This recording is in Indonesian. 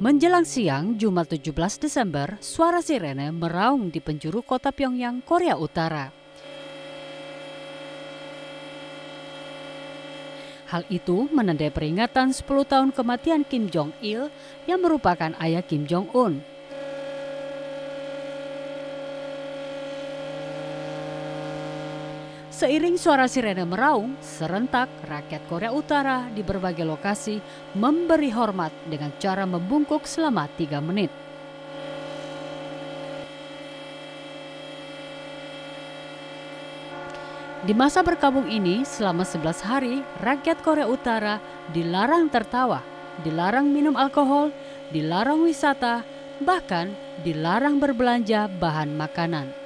Menjelang siang Jumat 17 Desember, suara sirene meraung di penjuru kota Pyongyang, Korea Utara. Hal itu menandai peringatan 10 tahun kematian Kim Jong-il yang merupakan ayah Kim Jong-un Seiring suara sirene meraung, serentak rakyat Korea Utara di berbagai lokasi memberi hormat dengan cara membungkuk selama tiga menit. Di masa berkabung ini, selama 11 hari, rakyat Korea Utara dilarang tertawa, dilarang minum alkohol, dilarang wisata, bahkan dilarang berbelanja bahan makanan.